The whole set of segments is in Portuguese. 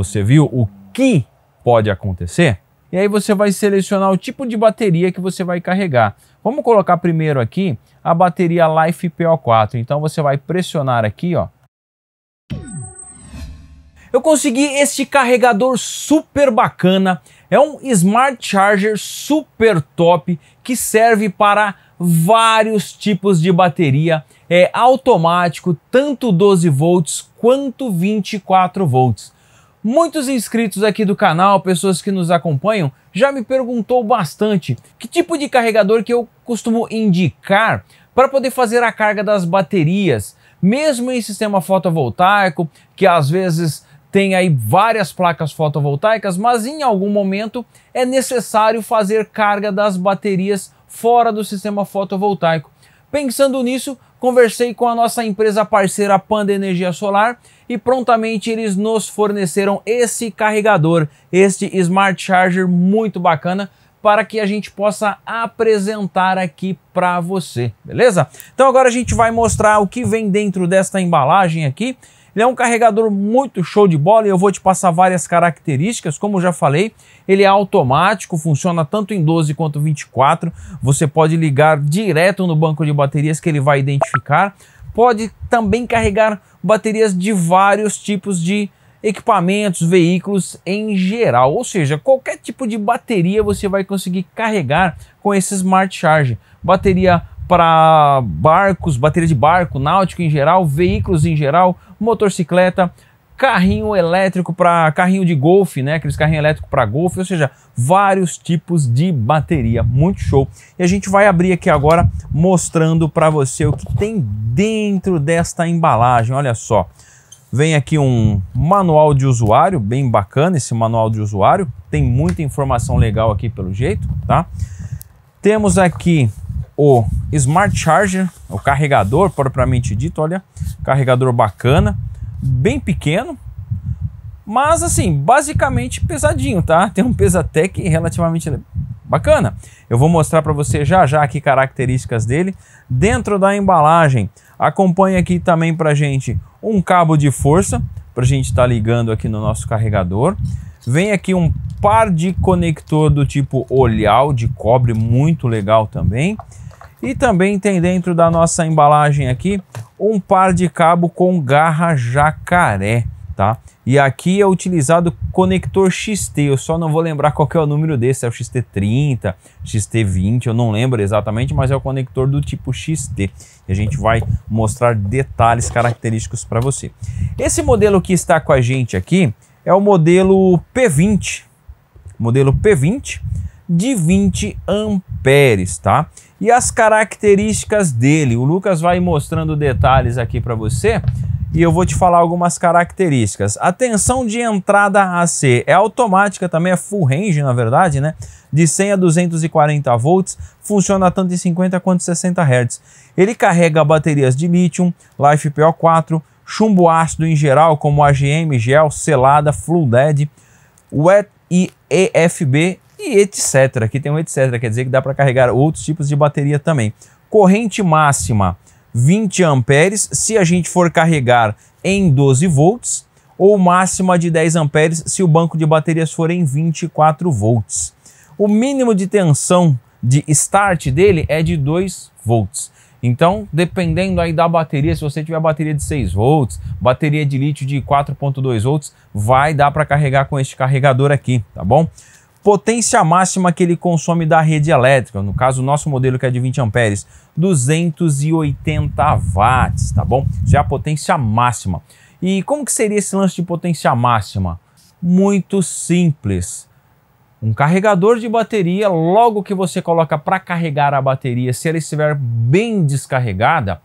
Você viu o que pode acontecer? E aí você vai selecionar o tipo de bateria que você vai carregar. Vamos colocar primeiro aqui a bateria Life PO4. Então você vai pressionar aqui, ó. Eu consegui este carregador super bacana. É um Smart Charger super top que serve para vários tipos de bateria. É automático, tanto 12 volts quanto 24 volts. Muitos inscritos aqui do canal, pessoas que nos acompanham, já me perguntou bastante que tipo de carregador que eu costumo indicar para poder fazer a carga das baterias, mesmo em sistema fotovoltaico, que às vezes tem aí várias placas fotovoltaicas, mas em algum momento é necessário fazer carga das baterias fora do sistema fotovoltaico. Pensando nisso, Conversei com a nossa empresa parceira Panda Energia Solar e prontamente eles nos forneceram esse carregador, este Smart Charger muito bacana para que a gente possa apresentar aqui para você, beleza? Então agora a gente vai mostrar o que vem dentro desta embalagem aqui ele é um carregador muito show de bola e eu vou te passar várias características. Como já falei, ele é automático, funciona tanto em 12 quanto 24. Você pode ligar direto no banco de baterias que ele vai identificar. Pode também carregar baterias de vários tipos de equipamentos, veículos em geral. Ou seja, qualquer tipo de bateria você vai conseguir carregar com esse Smart Charge. Bateria para barcos, bateria de barco, náutico em geral, veículos em geral, motocicleta, carrinho elétrico para carrinho de golfe, né? Aqueles carrinho elétrico para golfe, ou seja, vários tipos de bateria, muito show. E a gente vai abrir aqui agora mostrando para você o que tem dentro desta embalagem. Olha só. Vem aqui um manual de usuário, bem bacana esse manual de usuário. Tem muita informação legal aqui pelo jeito, tá? Temos aqui o Smart Charger, o carregador propriamente dito, olha, carregador bacana, bem pequeno, mas assim, basicamente pesadinho, tá? Tem um Pesatec relativamente bacana. Eu vou mostrar para você já já aqui características dele dentro da embalagem. Acompanha aqui também para gente um cabo de força para gente estar tá ligando aqui no nosso carregador. Vem aqui um par de conector do tipo olhal de cobre, muito legal também. E também tem dentro da nossa embalagem aqui um par de cabo com garra jacaré, tá? E aqui é utilizado conector XT, eu só não vou lembrar qual é o número desse, é o XT30, XT20, eu não lembro exatamente, mas é o conector do tipo XT. E a gente vai mostrar detalhes característicos para você. Esse modelo que está com a gente aqui é o modelo P20, modelo P20, de 20 amperes, tá? E as características dele, o Lucas vai mostrando detalhes aqui para você e eu vou te falar algumas características. A tensão de entrada AC é automática, também é full range, na verdade, né? De 100 a 240 volts, funciona tanto em 50 quanto em 60 Hz. Ele carrega baterias de lítio, Life PO4, chumbo ácido em geral, como AGM, gel, selada, Flu LED, wet e EFB e etc. Aqui tem um etc, quer dizer que dá para carregar outros tipos de bateria também. Corrente máxima 20 amperes, se a gente for carregar em 12 volts, ou máxima de 10 amperes se o banco de baterias for em 24 volts. O mínimo de tensão de start dele é de 2 volts. Então, dependendo aí da bateria, se você tiver bateria de 6 volts, bateria de lítio de 4.2 volts, vai dar para carregar com este carregador aqui, tá bom? potência máxima que ele consome da rede elétrica, no caso o nosso modelo que é de 20 amperes, 280 watts, tá bom? Isso é a potência máxima. E como que seria esse lance de potência máxima? Muito simples. Um carregador de bateria, logo que você coloca para carregar a bateria, se ela estiver bem descarregada,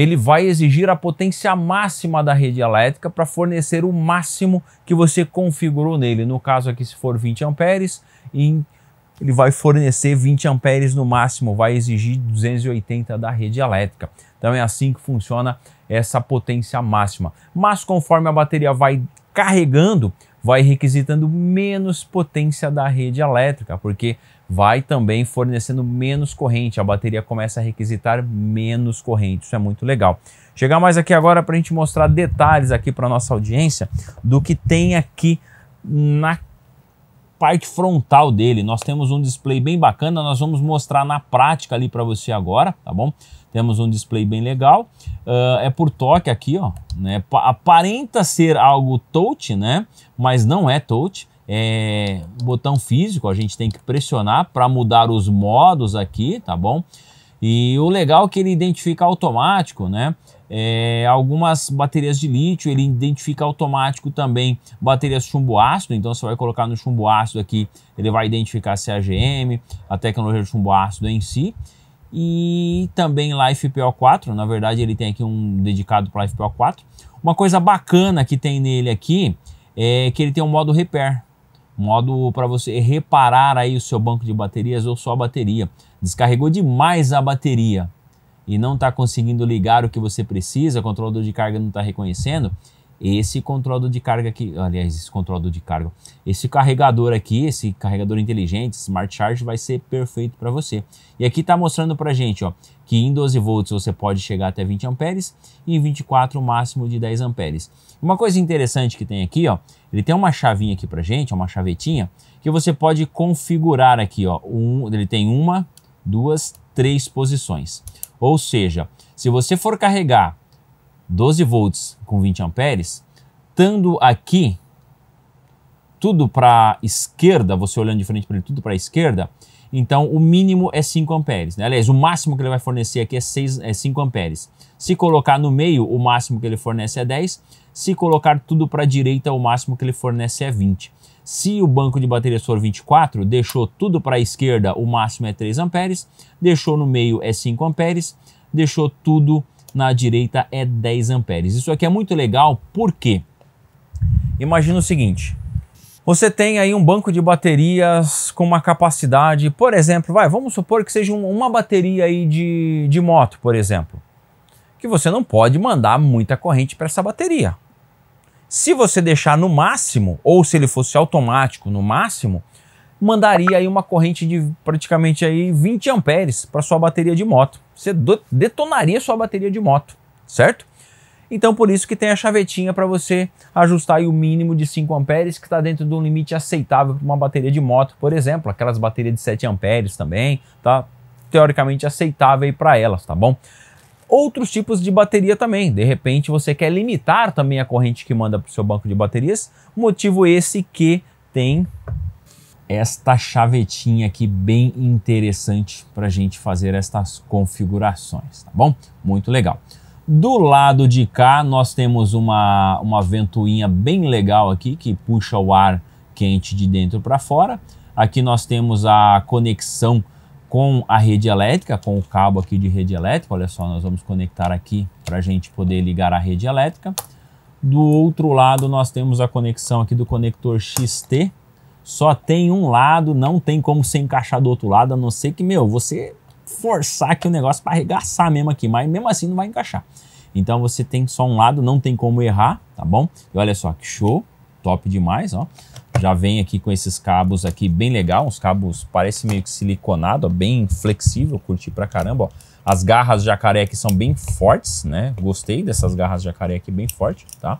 ele vai exigir a potência máxima da rede elétrica para fornecer o máximo que você configurou nele. No caso aqui, se for 20 amperes, ele vai fornecer 20 amperes no máximo, vai exigir 280 da rede elétrica. Então é assim que funciona essa potência máxima. Mas conforme a bateria vai carregando, vai requisitando menos potência da rede elétrica, porque vai também fornecendo menos corrente, a bateria começa a requisitar menos corrente, isso é muito legal. Chegar mais aqui agora para a gente mostrar detalhes aqui para nossa audiência do que tem aqui na parte frontal dele. Nós temos um display bem bacana, nós vamos mostrar na prática ali para você agora, tá bom? Temos um display bem legal, uh, é por toque aqui, ó, né? Aparenta ser algo touch, né? Mas não é touch é, botão físico, a gente tem que pressionar para mudar os modos aqui, tá bom? E o legal é que ele identifica automático, né? É, algumas baterias de lítio, ele identifica automático também baterias chumbo ácido, então você vai colocar no chumbo ácido aqui, ele vai identificar se é AGM, a tecnologia de chumbo ácido em si, e também lifepo 4 na verdade ele tem aqui um dedicado para lifepo 4 Uma coisa bacana que tem nele aqui é que ele tem um modo repair, modo para você reparar aí o seu banco de baterias ou sua bateria. Descarregou demais a bateria e não está conseguindo ligar o que você precisa, o controlador de carga não está reconhecendo, esse controlador de carga aqui, aliás, esse controlador de carga, esse carregador aqui, esse carregador inteligente, Smart Charge, vai ser perfeito para você. E aqui está mostrando para gente, ó, que em 12 volts você pode chegar até 20 amperes e em 24 o máximo de 10 amperes. Uma coisa interessante que tem aqui, ó, ele tem uma chavinha aqui para gente, é uma chavetinha, que você pode configurar aqui, ó. Um, ele tem uma, duas, três posições. Ou seja, se você for carregar 12 volts com 20 amperes, estando aqui tudo para esquerda, você olhando de frente para ele, tudo para a esquerda, então, o mínimo é 5 amperes. Né? Aliás, o máximo que ele vai fornecer aqui é, 6, é 5 amperes. Se colocar no meio, o máximo que ele fornece é 10. Se colocar tudo para a direita, o máximo que ele fornece é 20. Se o banco de baterias for 24, deixou tudo para a esquerda, o máximo é 3 amperes. Deixou no meio, é 5 amperes. Deixou tudo na direita, é 10 amperes. Isso aqui é muito legal, porque Imagina o seguinte, você tem aí um banco de baterias com uma capacidade, por exemplo, vai, vamos supor que seja uma bateria aí de, de moto, por exemplo, que você não pode mandar muita corrente para essa bateria. Se você deixar no máximo, ou se ele fosse automático no máximo, mandaria aí uma corrente de praticamente aí 20 amperes para sua bateria de moto. Você detonaria sua bateria de moto, certo? Então por isso que tem a chavetinha para você ajustar o mínimo de 5 amperes que está dentro de um limite aceitável para uma bateria de moto, por exemplo, aquelas baterias de 7 amperes também, tá? Teoricamente aceitável para elas, tá bom? Outros tipos de bateria também, de repente você quer limitar também a corrente que manda para o seu banco de baterias, motivo esse que tem esta chavetinha aqui bem interessante para a gente fazer estas configurações, tá bom? Muito legal. Do lado de cá, nós temos uma, uma ventoinha bem legal aqui que puxa o ar quente de dentro para fora. Aqui nós temos a conexão com a rede elétrica, com o cabo aqui de rede elétrica. Olha só, nós vamos conectar aqui para a gente poder ligar a rede elétrica. Do outro lado, nós temos a conexão aqui do conector XT. Só tem um lado, não tem como se encaixar do outro lado, a não ser que, meu, você forçar aqui o negócio para arregaçar mesmo aqui, mas mesmo assim não vai encaixar. Então você tem só um lado, não tem como errar, tá bom? E olha só que show, top demais, ó. Já vem aqui com esses cabos aqui bem legal, uns cabos parece meio que siliconado, ó, bem flexível, curti pra caramba, ó. As garras jacaré aqui são bem fortes, né? Gostei dessas garras jacaré aqui bem forte, tá?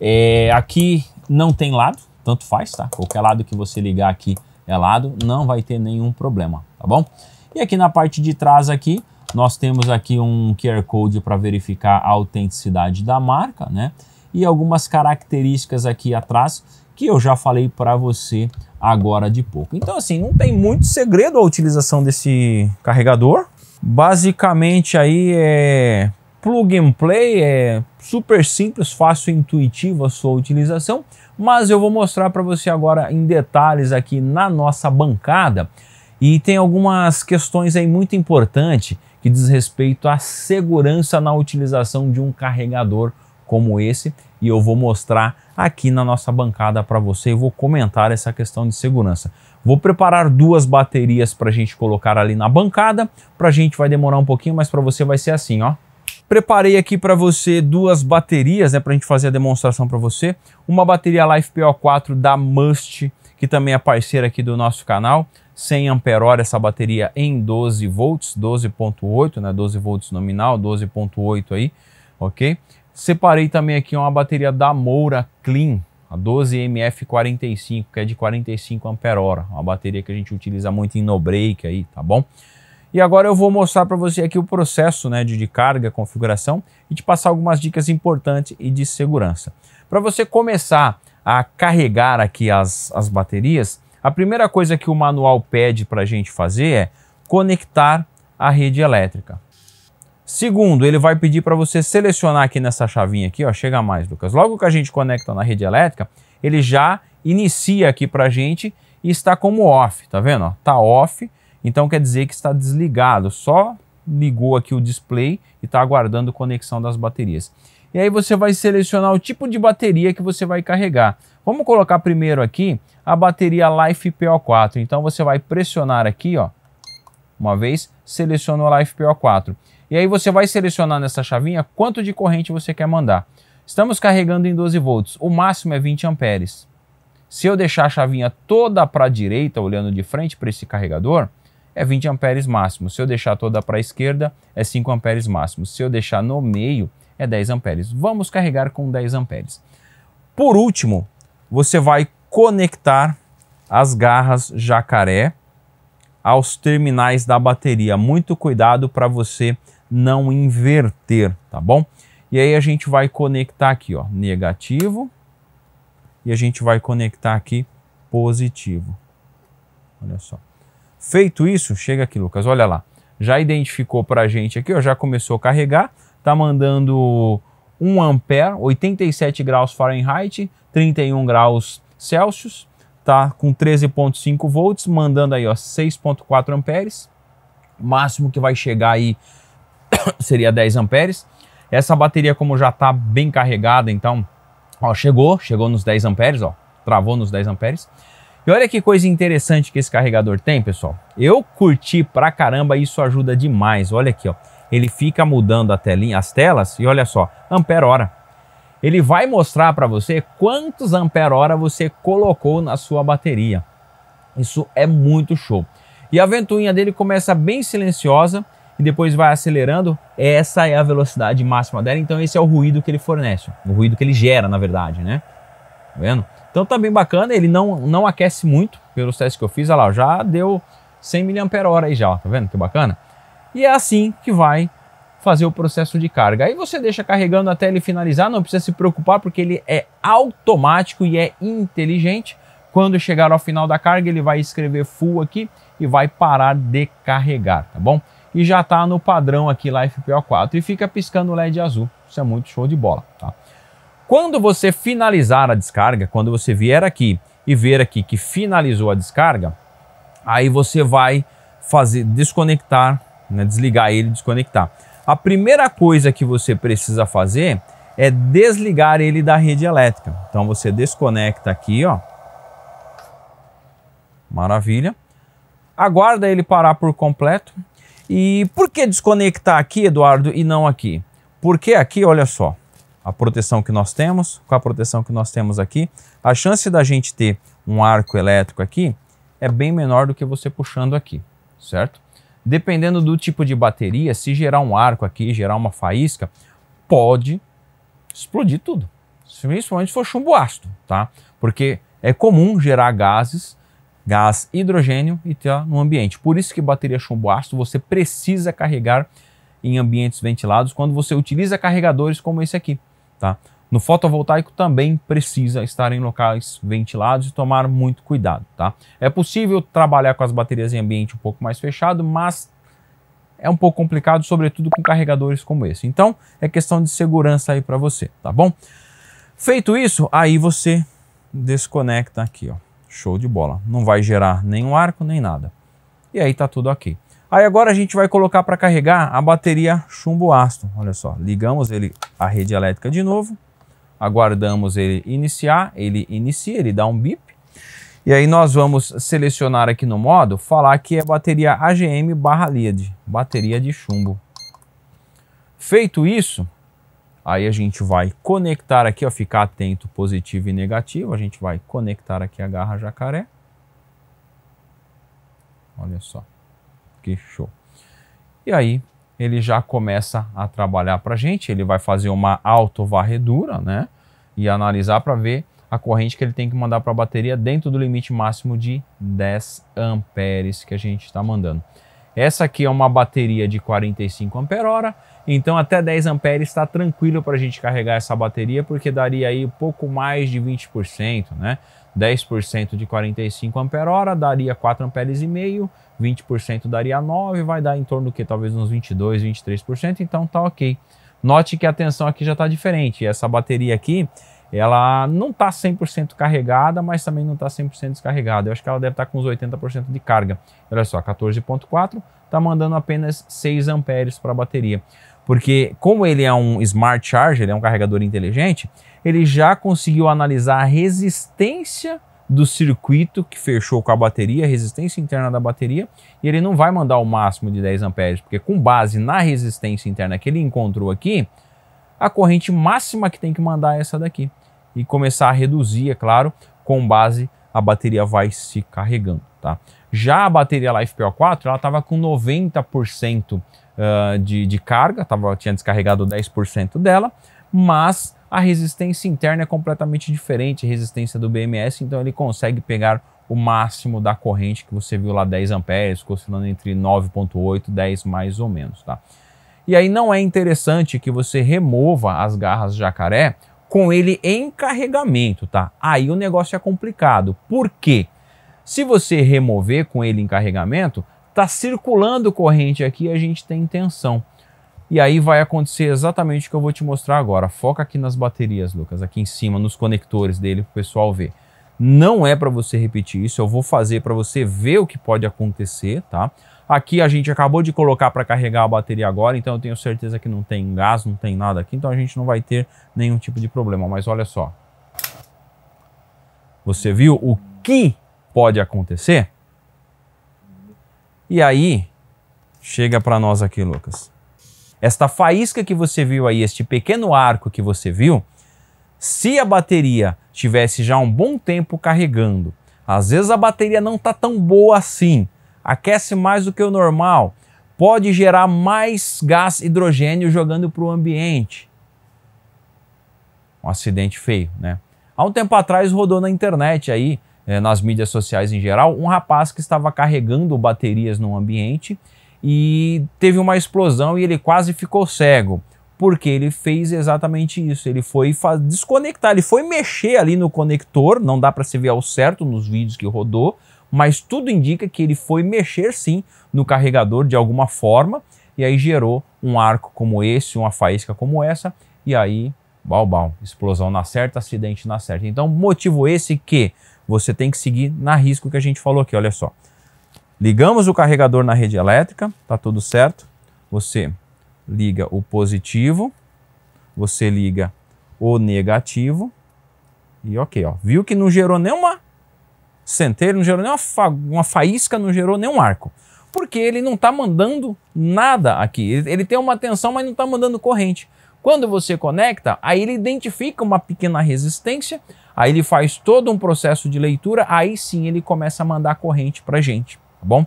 É, aqui não tem lado, tanto faz, tá? Qualquer lado que você ligar aqui é lado, não vai ter nenhum problema, tá bom? E aqui na parte de trás aqui, nós temos aqui um QR Code para verificar a autenticidade da marca, né? E algumas características aqui atrás que eu já falei para você agora de pouco. Então assim, não tem muito segredo a utilização desse carregador. Basicamente aí é plug and play, é super simples, fácil e intuitivo a sua utilização, mas eu vou mostrar para você agora em detalhes aqui na nossa bancada e tem algumas questões aí muito importantes que diz respeito à segurança na utilização de um carregador como esse e eu vou mostrar aqui na nossa bancada para você e vou comentar essa questão de segurança. Vou preparar duas baterias para a gente colocar ali na bancada, para a gente vai demorar um pouquinho, mas para você vai ser assim, ó. Preparei aqui para você duas baterias, né, para a gente fazer a demonstração para você. Uma bateria Life PO4 da Must, que também é parceira aqui do nosso canal. 100 ampere-hora essa bateria em 12 volts, 12.8, né? 12 volts nominal, 12.8 aí, ok? Separei também aqui uma bateria da Moura Clean, a 12MF45, que é de 45 ampere-hora, uma bateria que a gente utiliza muito em no break aí, tá bom? E agora eu vou mostrar para você aqui o processo né, de, de carga, configuração e te passar algumas dicas importantes e de segurança. Para você começar a carregar aqui as, as baterias, a primeira coisa que o manual pede para a gente fazer é conectar a rede elétrica. Segundo, ele vai pedir para você selecionar aqui nessa chavinha aqui, ó, chega mais, Lucas. Logo que a gente conecta na rede elétrica, ele já inicia aqui para a gente e está como off, tá vendo? Ó, tá off, então quer dizer que está desligado, só ligou aqui o display e está aguardando conexão das baterias. E aí você vai selecionar o tipo de bateria que você vai carregar. Vamos colocar primeiro aqui a bateria Life PO4. Então você vai pressionar aqui, ó, uma vez, selecionou a Life PO4. E aí você vai selecionar nessa chavinha quanto de corrente você quer mandar. Estamos carregando em 12 volts, o máximo é 20 amperes. Se eu deixar a chavinha toda para a direita, olhando de frente para esse carregador, é 20 amperes máximo. Se eu deixar toda para a esquerda, é 5 amperes máximo. Se eu deixar no meio, é 10 amperes. Vamos carregar com 10 amperes. Por último, você vai conectar as garras jacaré aos terminais da bateria. Muito cuidado para você não inverter, tá bom? E aí a gente vai conectar aqui, ó, negativo. E a gente vai conectar aqui positivo. Olha só. Feito isso, chega aqui, Lucas, olha lá. Já identificou para a gente aqui, ó, já começou a carregar está mandando 1 ampere, 87 graus Fahrenheit, 31 graus Celsius, tá com 13.5 volts, mandando aí ó 6.4 amperes. máximo que vai chegar aí seria 10 amperes. Essa bateria como já está bem carregada, então, ó, chegou, chegou nos 10 amperes, ó, travou nos 10 amperes. E olha que coisa interessante que esse carregador tem, pessoal. Eu curti pra caramba, isso ajuda demais. Olha aqui, ó ele fica mudando a telinha, as telas e olha só, ampere hora. Ele vai mostrar para você quantos ampere hora você colocou na sua bateria. Isso é muito show. E a ventoinha dele começa bem silenciosa e depois vai acelerando. Essa é a velocidade máxima dela, então esse é o ruído que ele fornece, o ruído que ele gera, na verdade, né? Tá vendo? Então tá bem bacana, ele não, não aquece muito pelos testes que eu fiz, olha lá, já deu 100 mAh aí já, ó, tá vendo que bacana? E é assim que vai fazer o processo de carga. Aí você deixa carregando até ele finalizar, não precisa se preocupar porque ele é automático e é inteligente. Quando chegar ao final da carga, ele vai escrever full aqui e vai parar de carregar, tá bom? E já está no padrão aqui lá FPO4 e fica piscando o LED azul. Isso é muito show de bola, tá? Quando você finalizar a descarga, quando você vier aqui e ver aqui que finalizou a descarga, aí você vai fazer desconectar né? desligar ele, desconectar. A primeira coisa que você precisa fazer é desligar ele da rede elétrica. Então você desconecta aqui, ó. Maravilha. Aguarda ele parar por completo. E por que desconectar aqui, Eduardo, e não aqui? Porque aqui, olha só, a proteção que nós temos, com a proteção que nós temos aqui, a chance da gente ter um arco elétrico aqui é bem menor do que você puxando aqui, certo? Dependendo do tipo de bateria, se gerar um arco aqui, gerar uma faísca, pode explodir tudo. Principalmente se for chumbo ácido, tá? Porque é comum gerar gases, gás hidrogênio e ter tá no ambiente. Por isso que bateria chumbo ácido você precisa carregar em ambientes ventilados quando você utiliza carregadores como esse aqui, tá? No fotovoltaico também precisa estar em locais ventilados e tomar muito cuidado, tá? É possível trabalhar com as baterias em ambiente um pouco mais fechado, mas é um pouco complicado, sobretudo com carregadores como esse. Então, é questão de segurança aí para você, tá bom? Feito isso, aí você desconecta aqui, ó. Show de bola. Não vai gerar nenhum arco, nem nada. E aí tá tudo ok. Aí agora a gente vai colocar para carregar a bateria chumbo ácido. Olha só, ligamos ele a rede elétrica de novo aguardamos ele iniciar, ele inicia, ele dá um bip. E aí nós vamos selecionar aqui no modo, falar que é bateria AGM barra LED bateria de chumbo. Feito isso, aí a gente vai conectar aqui, ó, ficar atento positivo e negativo, a gente vai conectar aqui a garra jacaré. Olha só, que show. E aí ele já começa a trabalhar para a gente, ele vai fazer uma autovarredura, né? E analisar para ver a corrente que ele tem que mandar para a bateria dentro do limite máximo de 10 amperes que a gente está mandando. Essa aqui é uma bateria de 45 Ah, então até 10 A está tranquilo para a gente carregar essa bateria, porque daria aí pouco mais de 20%, né? 10% de 45 Ah daria 4 amperes e meio, 20% daria 9, vai dar em torno do que talvez uns 22, 23%, então tá OK. Note que a tensão aqui já está diferente, essa bateria aqui ela não está 100% carregada, mas também não está 100% descarregada. Eu acho que ela deve estar tá com uns 80% de carga. Olha só, 14.4 está mandando apenas 6 amperes para a bateria. Porque como ele é um smart charger, ele é um carregador inteligente, ele já conseguiu analisar a resistência do circuito que fechou com a bateria, a resistência interna da bateria, e ele não vai mandar o máximo de 10 amperes, porque com base na resistência interna que ele encontrou aqui, a corrente máxima que tem que mandar é essa daqui e começar a reduzir, é claro, com base a bateria vai se carregando, tá? Já a bateria Life PO4, ela estava com 90% ah, de, de carga, tava, tinha descarregado 10% dela, mas a resistência interna é completamente diferente, a resistência do BMS, então ele consegue pegar o máximo da corrente que você viu lá 10 amperes, oscilando entre 9.8 10 mais ou menos, tá? E aí não é interessante que você remova as garras jacaré com ele em carregamento, tá? Aí o negócio é complicado. Por quê? Se você remover com ele em carregamento, tá circulando corrente aqui e a gente tem tensão. E aí vai acontecer exatamente o que eu vou te mostrar agora. Foca aqui nas baterias, Lucas, aqui em cima, nos conectores dele para o pessoal ver. Não é para você repetir isso, eu vou fazer para você ver o que pode acontecer, tá? Aqui a gente acabou de colocar para carregar a bateria agora, então eu tenho certeza que não tem gás, não tem nada aqui, então a gente não vai ter nenhum tipo de problema. Mas olha só. Você viu o que pode acontecer? E aí, chega para nós aqui, Lucas. Esta faísca que você viu aí, este pequeno arco que você viu, se a bateria tivesse já um bom tempo carregando, às vezes a bateria não está tão boa assim, aquece mais do que o normal, pode gerar mais gás hidrogênio jogando para o ambiente. Um acidente feio, né? Há um tempo atrás rodou na internet aí, eh, nas mídias sociais em geral, um rapaz que estava carregando baterias no ambiente e teve uma explosão e ele quase ficou cego. Porque ele fez exatamente isso. Ele foi desconectar, ele foi mexer ali no conector, não dá para se ver ao certo nos vídeos que rodou, mas tudo indica que ele foi mexer sim no carregador de alguma forma e aí gerou um arco como esse, uma faísca como essa, e aí, bal, explosão na certa, acidente na certa. Então, motivo esse que você tem que seguir na risco que a gente falou aqui, olha só. Ligamos o carregador na rede elétrica, tá tudo certo. Você liga o positivo, você liga o negativo, e ok, ó. Viu que não gerou nenhuma centeiro, não gerou nem uma, fa uma faísca, não gerou nem um arco. Porque ele não está mandando nada aqui. Ele, ele tem uma tensão, mas não está mandando corrente. Quando você conecta, aí ele identifica uma pequena resistência, aí ele faz todo um processo de leitura, aí sim ele começa a mandar corrente para gente, tá bom?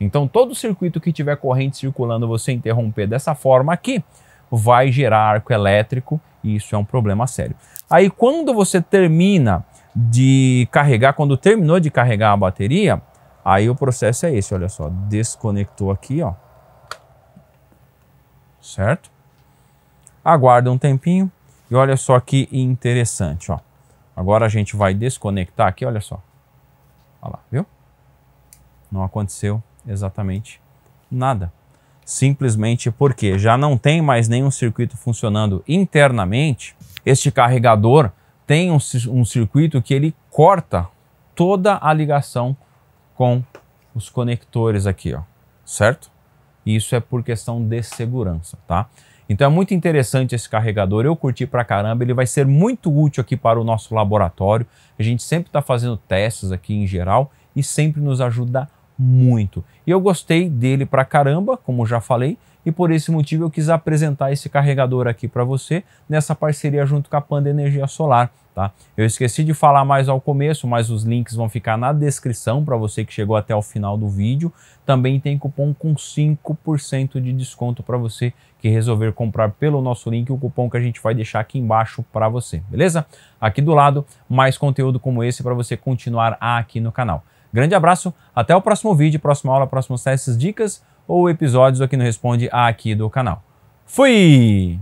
Então todo circuito que tiver corrente circulando, você interromper dessa forma aqui, vai gerar arco elétrico e isso é um problema sério. Aí quando você termina de carregar, quando terminou de carregar a bateria, aí o processo é esse, olha só, desconectou aqui, ó. Certo? Aguarda um tempinho e olha só que interessante, ó. Agora a gente vai desconectar aqui, olha só. Olha lá, viu? Não aconteceu exatamente nada. Simplesmente porque já não tem mais nenhum circuito funcionando internamente, este carregador tem um, um circuito que ele corta toda a ligação com os conectores aqui, ó, certo? isso é por questão de segurança, tá? Então é muito interessante esse carregador, eu curti pra caramba, ele vai ser muito útil aqui para o nosso laboratório. A gente sempre está fazendo testes aqui em geral e sempre nos ajuda muito muito. E eu gostei dele pra caramba, como já falei, e por esse motivo eu quis apresentar esse carregador aqui para você nessa parceria junto com a Panda Energia Solar. Tá? Eu esqueci de falar mais ao começo, mas os links vão ficar na descrição para você que chegou até o final do vídeo. Também tem cupom com 5% de desconto para você que resolver comprar pelo nosso link, o cupom que a gente vai deixar aqui embaixo para você, beleza? Aqui do lado, mais conteúdo como esse para você continuar aqui no canal. Grande abraço, até o próximo vídeo, próxima aula, próximos testes, dicas ou episódios aqui no Responde aqui do canal. Fui!